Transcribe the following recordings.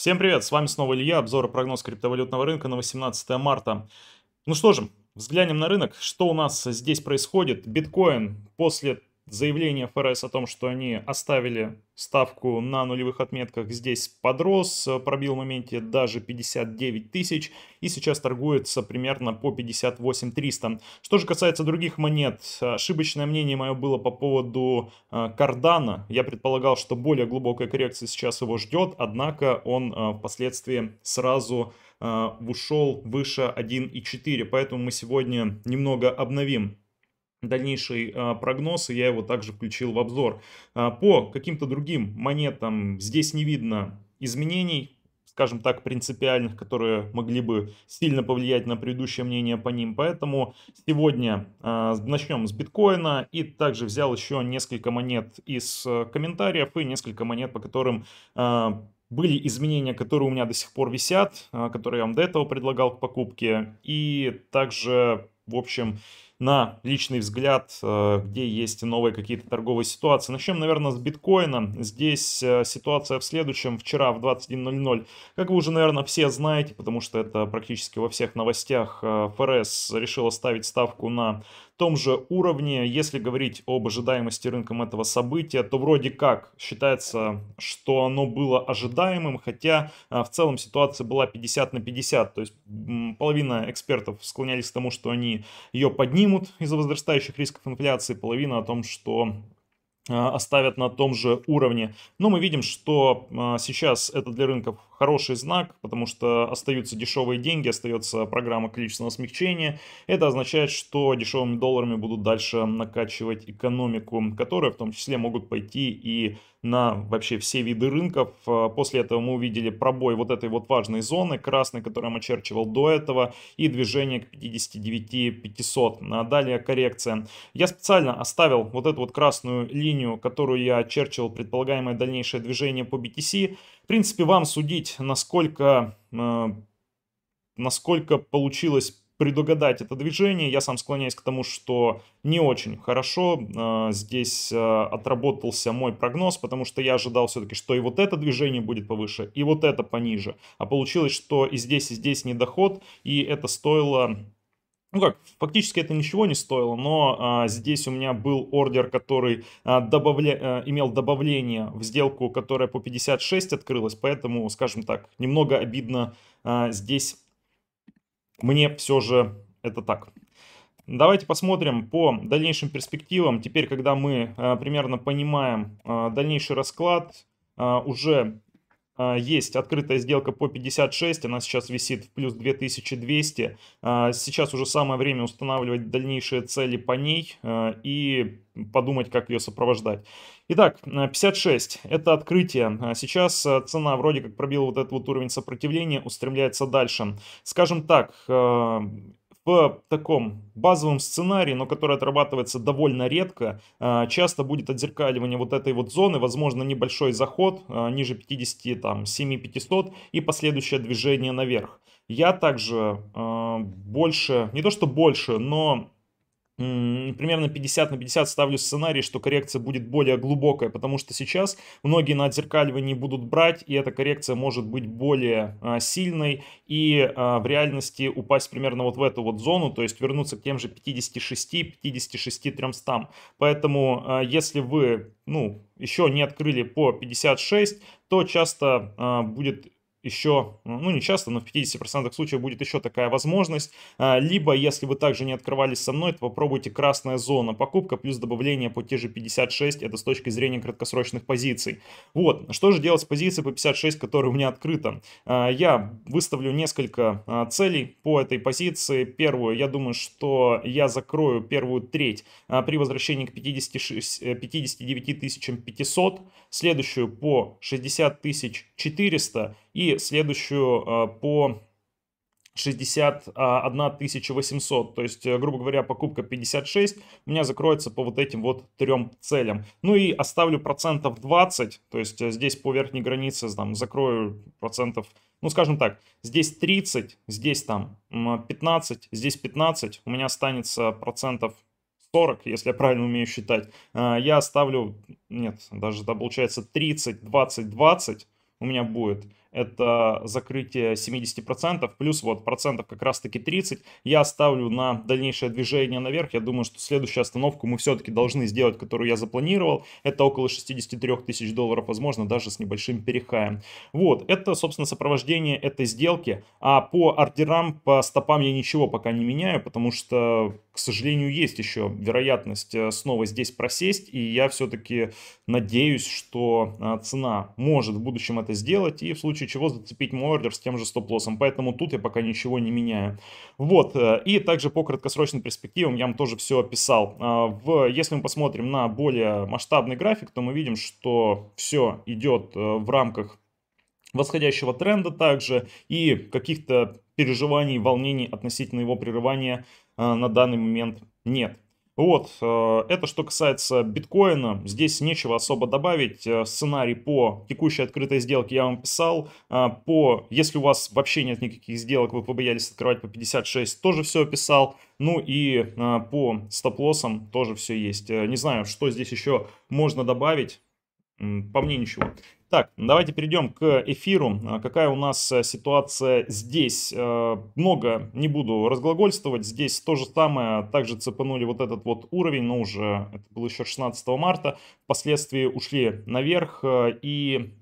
Всем привет, с вами снова Илья, обзор и прогноз криптовалютного рынка на 18 марта. Ну что же, взглянем на рынок, что у нас здесь происходит. Биткоин после Заявление ФРС о том, что они оставили ставку на нулевых отметках, здесь подрос, э, пробил в моменте даже 59 тысяч и сейчас торгуется примерно по 58 300. Что же касается других монет, ошибочное мнение мое было по поводу э, Кардана. Я предполагал, что более глубокая коррекция сейчас его ждет, однако он э, впоследствии сразу ушел выше 1.4, поэтому мы сегодня немного обновим дальнейший а, прогноз, и я его также включил в обзор. А, по каким-то другим монетам здесь не видно изменений, скажем так, принципиальных, которые могли бы сильно повлиять на предыдущее мнение по ним. Поэтому сегодня а, начнем с биткоина и также взял еще несколько монет из комментариев и несколько монет, по которым были изменения, которые у меня до сих пор висят, которые я вам до этого предлагал к покупке. И также, в общем, на личный взгляд, э, где есть новые какие-то торговые ситуации. Начнем, наверное, с биткоина. Здесь э, ситуация в следующем. Вчера в 21.00, как вы уже, наверное, все знаете, потому что это практически во всех новостях, э, ФРС решила ставить ставку на том же уровне. Если говорить об ожидаемости рынком этого события, то вроде как считается, что оно было ожидаемым, хотя в целом ситуация была 50 на 50. То есть половина экспертов склонялись к тому, что они ее поднимут снимут из-за возрастающих рисков инфляции, половина о том, что а, оставят на том же уровне. Но мы видим, что а, сейчас это для рынков хороший знак, потому что остаются дешевые деньги, остается программа количественного смягчения. Это означает, что дешевыми долларами будут дальше накачивать экономику, которые в том числе могут пойти и на вообще все виды рынков. А, после этого мы увидели пробой вот этой вот важной зоны, красной, которую я очерчивал до этого, и движение к 59 500. А далее коррекция. Я специально оставил вот эту вот красную линию, которую я очерчивал, предполагаемое дальнейшее движение по BTC, принципе, вам судить, насколько, э, насколько получилось предугадать это движение. Я сам склоняюсь к тому, что не очень хорошо э, здесь э, отработался мой прогноз, потому что я ожидал все-таки, что и вот это движение будет повыше, и вот это пониже. А получилось, что и здесь, и здесь недоход, и это стоило ну как, фактически это ничего не стоило, но а, здесь у меня был ордер, который а, добавля, а, имел добавление в сделку, которая по 56 открылась, поэтому, скажем так, немного обидно а, здесь мне все же это так. Давайте посмотрим по дальнейшим перспективам. Теперь, когда мы а, примерно понимаем а, дальнейший расклад, а, уже а, есть открытая сделка по 56, она сейчас висит в плюс 2200. А, сейчас уже самое время устанавливать дальнейшие цели по ней а, и подумать, как ее сопровождать. Итак, 56 – это открытие. Сейчас цена вроде как пробила вот этот вот уровень сопротивления, устремляется дальше. Скажем так, в таком базовом сценарии, но который отрабатывается довольно редко, э, часто будет отзеркаливание вот этой вот зоны, возможно небольшой заход э, ниже 50, там 7500 и последующее движение наверх. Я также э, больше, не то что больше, но примерно 50 на 50 ставлю сценарий, что коррекция будет более глубокая, потому что сейчас многие на отзеркаливании будут брать, и эта коррекция может быть более а, сильной и а, в реальности упасть примерно вот в эту вот зону, то есть вернуться к тем же 56, 56, 300. Поэтому а, если вы, ну, еще не открыли по 56, то часто а, будет еще, ну, ну не часто, но в 50% случаев будет еще такая возможность. А, либо, если вы также не открывались со мной, то попробуйте красная зона покупка плюс добавление по те же 56, это с точки зрения краткосрочных позиций. Вот, что же делать с позицией по 56, которая у меня открыта? А, я выставлю несколько а, целей по этой позиции. Первую, я думаю, что я закрою первую треть при возвращении к 56, 59 500, следующую по 60 400 и следующую а, по 61 800, а, то есть, э, грубо говоря, покупка 56 у меня закроется по вот этим вот трем целям. Ну и оставлю процентов 20, то есть э, здесь по верхней границе там закрою процентов, ну скажем так, здесь 30, здесь там 15, здесь 15, у меня останется процентов 40, если я правильно умею считать. А, я оставлю, нет, даже да, получается 30, 20, 20 у меня будет это закрытие 70%, плюс вот процентов как раз-таки 30. Я ставлю на дальнейшее движение наверх. Я думаю, что следующую остановку мы все-таки должны сделать, которую я запланировал. Это около 63 тысяч долларов, возможно, даже с небольшим перехаем. Вот, это, собственно, сопровождение этой сделки. А по ордерам, по стопам я ничего пока не меняю, потому что, к сожалению, есть еще вероятность э, снова здесь просесть. И я все-таки надеюсь, что э, цена может в будущем это сделать. И в случае случае чего зацепить мой ордер с тем же стоп-лоссом. Поэтому тут я пока ничего не меняю. Вот, э, и также по краткосрочным перспективам я вам тоже все описал. Э, в, если мы посмотрим на более масштабный график, то мы видим, что все идет э, в рамках восходящего тренда также и каких-то переживаний, волнений относительно его прерывания на данный момент нет. Вот, э, это что касается биткоина, здесь нечего особо добавить, э, сценарий по текущей открытой сделке я вам писал, э, по, если у вас вообще нет никаких сделок, вы побоялись открывать по 56, тоже все описал, ну и по стоп-лоссам тоже все есть. Не знаю, что здесь еще можно добавить, по мне ничего. Так, давайте перейдем к эфиру. А, какая у нас э, ситуация здесь? Э, много не буду разглагольствовать. Здесь то же самое. Также цепанули вот этот вот уровень, но уже это было еще 16 марта. Впоследствии ушли наверх э, и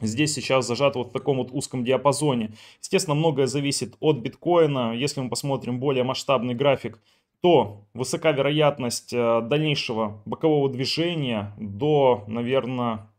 здесь сейчас зажат вот в таком вот узком диапазоне. Естественно, многое зависит от биткоина. Если мы посмотрим более масштабный график, то высока вероятность дальнейшего бокового движения до, наверное,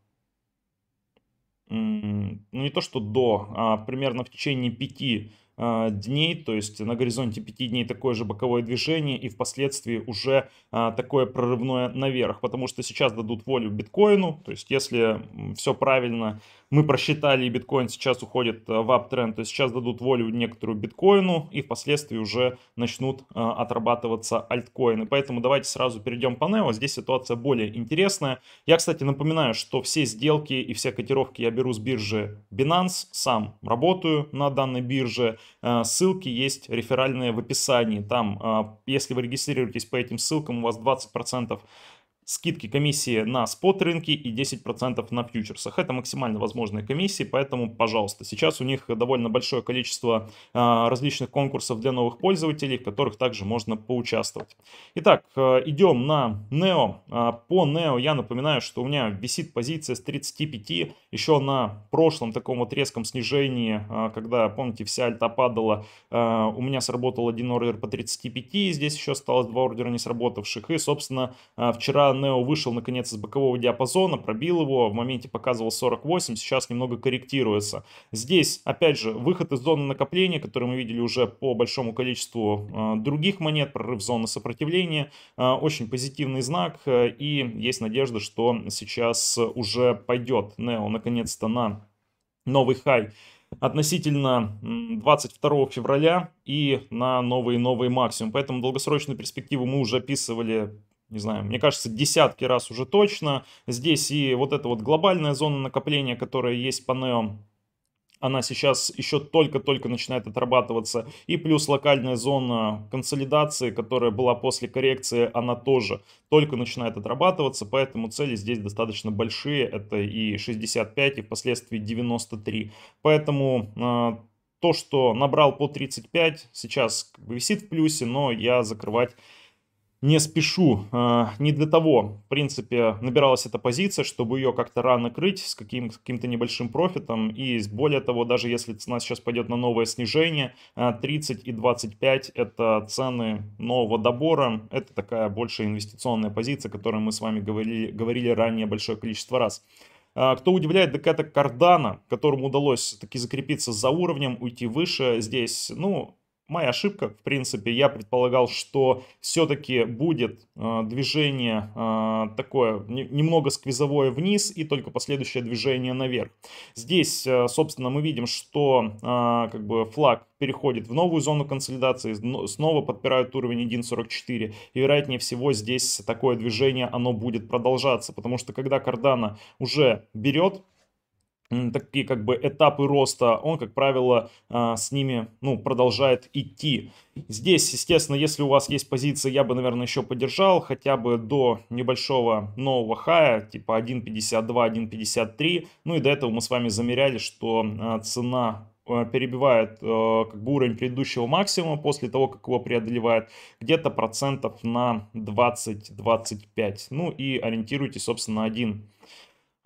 ну не то что до, а примерно в течение пяти а, дней, то есть на горизонте 5 дней такое же боковое движение и впоследствии уже а, такое прорывное наверх, потому что сейчас дадут волю биткоину, то есть если все правильно мы просчитали, и биткоин сейчас уходит э, в аптренд, то есть сейчас дадут волю некоторую биткоину, и впоследствии уже начнут э, отрабатываться альткоины. Поэтому давайте сразу перейдем по Neo, здесь ситуация более интересная. Я, кстати, напоминаю, что все сделки и все котировки я беру с биржи Binance, сам работаю на данной бирже, э, ссылки есть реферальные в описании, там, если вы регистрируетесь по этим ссылкам, у вас 20% скидки комиссии на спот-рынке и 10% на фьючерсах. Это максимально возможные комиссии, поэтому, пожалуйста, сейчас у них довольно большое количество а, различных конкурсов для новых пользователей, в которых также можно поучаствовать. Итак, э, идем на NEO. А, по NEO я напоминаю, что у меня висит позиция с 35 еще на прошлом таком вот резком снижении, а, когда, помните, вся альта падала, у меня сработал один ордер по 35, здесь еще осталось два ордера не сработавших, и, собственно, вчера Нео вышел наконец из бокового диапазона, пробил его, в моменте показывал 48, сейчас немного корректируется. Здесь, опять же, выход из зоны накопления, который мы видели уже по большому количеству э, других монет, прорыв зоны сопротивления, э, очень позитивный знак, э, и есть надежда, что сейчас уже пойдет Нео наконец-то на новый хай относительно 22 февраля и на новые-новые максимум. Поэтому долгосрочную перспективу мы уже описывали не знаю, мне кажется, десятки раз уже точно. Здесь и вот эта вот глобальная зона накопления, которая есть по нео, она сейчас еще только-только начинает отрабатываться. И плюс локальная зона консолидации, которая была после коррекции, она тоже только начинает отрабатываться. Поэтому цели здесь достаточно большие. Это и 65, и впоследствии 93. Поэтому э, то, что набрал по 35, сейчас висит в плюсе, но я закрывать не спешу, э, не для того, в принципе, набиралась эта позиция, чтобы ее как-то рано крыть с каким, каким-то небольшим профитом. И более того, даже если цена сейчас пойдет на новое снижение, 30 э, и 25 это цены нового добора. Это такая большая инвестиционная позиция, о которой мы с вами говорили, говорили ранее большое количество раз. Э, кто удивляет, так это Кардана, которому удалось таки закрепиться за уровнем, уйти выше. Здесь, ну, моя ошибка, в принципе, я предполагал, что все-таки будет э, движение э, такое не, немного сквизовое вниз и только последующее движение наверх. Здесь, э, собственно, мы видим, что э, как бы флаг переходит в новую зону консолидации, снова подпирают уровень 1.44 и вероятнее всего здесь такое движение, оно будет продолжаться, потому что когда Кардана уже берет такие как бы этапы роста, он, как правило, а, с ними ну, продолжает идти. Здесь, естественно, если у вас есть позиция, я бы, наверное, еще поддержал хотя бы до небольшого нового хая, типа 1.52, 1.53. Ну и до этого мы с вами замеряли, что а, цена а, перебивает как бы уровень предыдущего максимума после того, как его преодолевает, где-то процентов на 20-25. Ну и ориентируйтесь, собственно, на 1.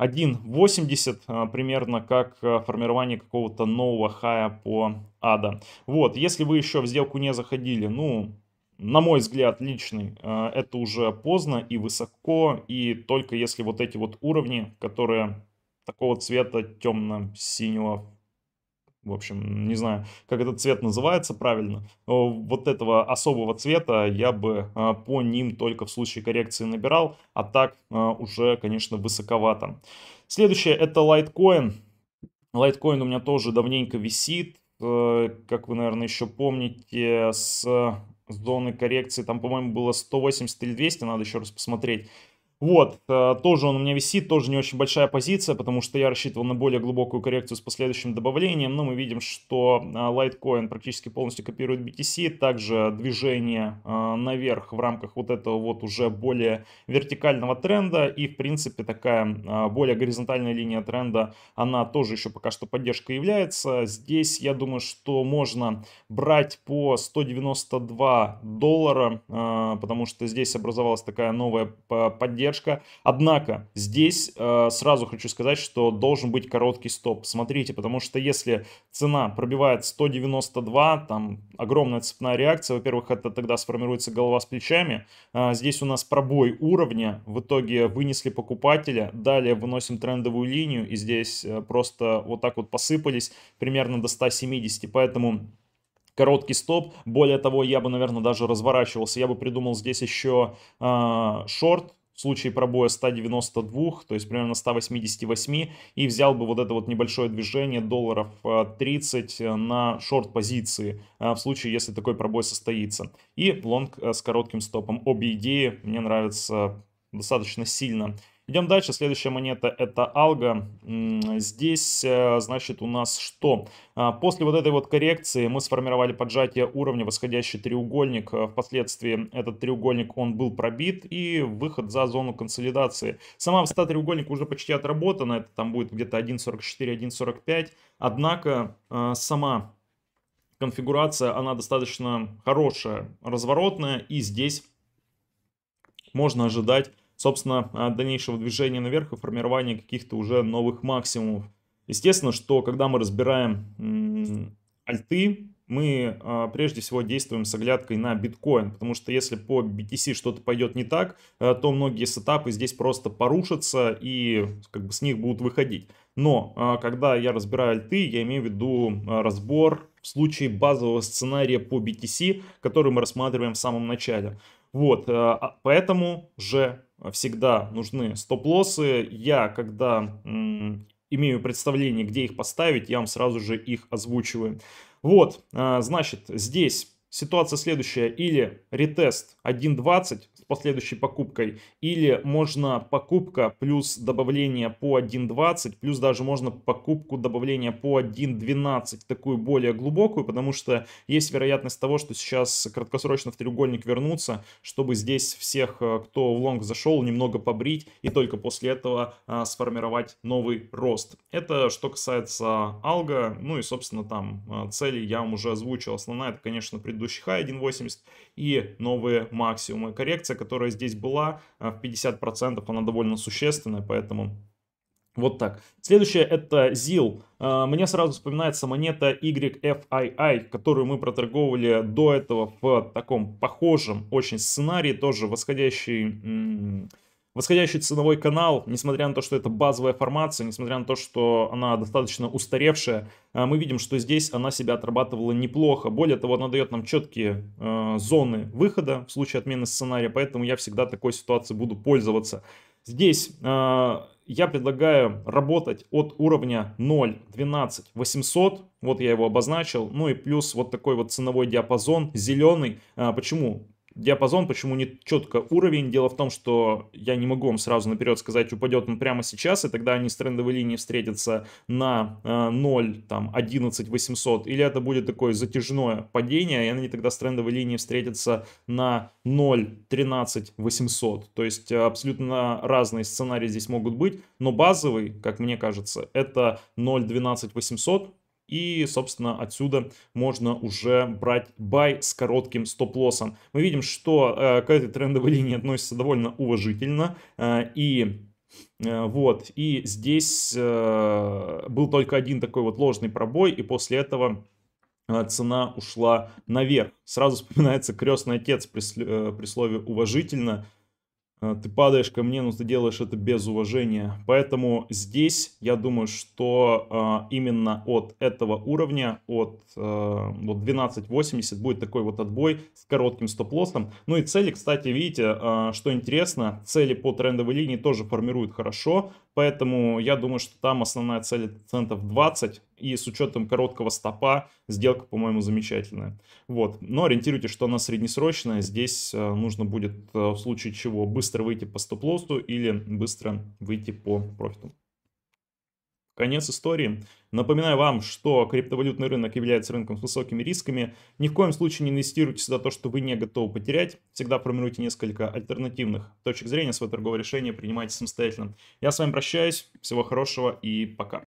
1.80 а, примерно как а, формирование какого-то нового хая по ада. Вот, если вы еще в сделку не заходили, ну, на мой взгляд, личный, а, это уже поздно и высоко, и только если вот эти вот уровни, которые такого цвета темно-синего в общем, не знаю, как этот цвет называется правильно. Вот этого особого цвета я бы а, по ним только в случае коррекции набирал, а так а, уже, конечно, высоковато. Следующее это Litecoin. Litecoin у меня тоже давненько висит. Э, как вы, наверное, еще помните, с зоны коррекции, там, по-моему, было 180 или 200, надо еще раз посмотреть. Вот, э, тоже он у меня висит, тоже не очень большая позиция, потому что я рассчитывал на более глубокую коррекцию с последующим добавлением, но мы видим, что э, Litecoin практически полностью копирует BTC, также движение э, наверх в рамках вот этого вот уже более вертикального тренда и, в принципе, такая более горизонтальная линия тренда, она тоже еще пока что поддержкой является. Здесь, я думаю, что можно брать по 192 доллара, потому что здесь образовалась такая новая поддержка, поддержка. Однако здесь э, сразу хочу сказать, что должен быть короткий стоп. Смотрите, потому что если цена пробивает 192, там огромная цепная реакция, во-первых, это тогда сформируется голова с плечами. Э, здесь у нас пробой уровня, в итоге вынесли покупателя, далее выносим трендовую линию, и здесь э, просто вот так вот посыпались примерно до 170, поэтому короткий стоп. Более того, я бы, наверное, даже разворачивался. Я бы придумал здесь еще э, шорт случае пробоя 192, то есть примерно 188, и взял бы вот это вот небольшое движение долларов 30 э, э, на шорт-позиции, э, в случае, если такой пробой состоится. И лонг с коротким стопом. Обе идеи мне нравятся достаточно сильно. Идем дальше. Следующая монета это Алга. Здесь, э, значит, у нас что? А, после вот этой вот коррекции мы сформировали поджатие уровня, восходящий треугольник. Э, впоследствии этот треугольник, он был пробит и выход за зону консолидации. Сама высота треугольника уже почти отработана. Это там будет где-то 1.44, 1.45. Однако э, сама конфигурация, она достаточно хорошая, разворотная. И здесь можно ожидать собственно, а, дальнейшего движения наверх и формирования каких-то уже новых максимумов. Естественно, что когда мы разбираем альты, мы а, прежде всего действуем с оглядкой на биткоин, потому что если по BTC что-то пойдет не так, а, то многие сетапы здесь просто порушатся и как бы с них будут выходить. Но когда я разбираю альты, я имею в виду разбор в случае базового сценария по BTC, который мы рассматриваем в самом начале. Вот, поэтому же всегда нужны стоп-лоссы. Я, когда имею представление, где их поставить, я вам сразу же их озвучиваю. Вот, а, значит, здесь ситуация следующая. Или ретест 1.20 последующей покупкой. Или можно покупка плюс добавление по 1.20, плюс даже можно покупку добавления по 1.12, такую более глубокую, потому что есть вероятность того, что сейчас краткосрочно в треугольник вернутся, чтобы здесь всех, э, кто в лонг зашел, немного побрить и только после этого а, сформировать новый рост. Это что касается алга, ну и собственно там а, цели я вам уже озвучил. Основная это, конечно, предыдущий хай 1.80 и новые максимумы. Коррекция, которая здесь была, э, в 50% она довольно существенная, поэтому вот так. Следующее это ZIL. Э, мне сразу вспоминается монета YFII, которую мы проторговывали до этого в таком похожем очень сценарии, тоже восходящий Восходящий ценовой канал, несмотря на то, что это базовая формация, несмотря на то, что она достаточно устаревшая, э, мы видим, что здесь она себя отрабатывала неплохо. Более того, она дает нам четкие э, зоны выхода в случае отмены сценария, поэтому я всегда такой ситуацией буду пользоваться. Здесь э, я предлагаю работать от уровня 0, 12, 800. Вот я его обозначил. Ну и плюс вот такой вот ценовой диапазон, зеленый. Э, почему? диапазон, почему не четко уровень. Дело в том, что я не могу вам сразу наперед сказать, упадет он прямо сейчас, и тогда они с трендовой линии встретятся на э, 0, там, 11, 800, или это будет такое затяжное падение, и они тогда с трендовой линии встретятся на 0, 13, 800. То есть э, абсолютно разные сценарии здесь могут быть, но базовый, как мне кажется, это 0, 12, 800, и, собственно, отсюда можно уже брать бай с коротким стоп-лоссом. Мы видим, что э, к этой трендовой линии относится довольно уважительно. Э, и э, вот, и здесь э, был только один такой вот ложный пробой, и после этого э, цена ушла наверх. Сразу вспоминается крестный отец при, э, при слове «уважительно», Э, ты падаешь ко мне, но ты делаешь это без уважения. Поэтому здесь я думаю, что э, именно от этого уровня, от э, вот 12.80 будет такой вот отбой с коротким стоп-лоссом. Ну и цели, кстати, видите, э, что интересно, цели по трендовой линии тоже формируют хорошо. Поэтому я думаю, что там основная цель центов 20. И с учетом короткого стопа сделка, по-моему, замечательная. Вот. Но ориентируйте, что она среднесрочная. Здесь э, нужно будет э, в случае чего быстро выйти по стоп-лоссу или быстро выйти по профиту. Конец истории. Напоминаю вам, что криптовалютный рынок является рынком с высокими рисками. Ни в коем случае не инвестируйте сюда то, что вы не готовы потерять. Всегда формируйте несколько альтернативных точек зрения, свое торговое решение принимайте самостоятельно. Я с вами прощаюсь, всего хорошего и пока.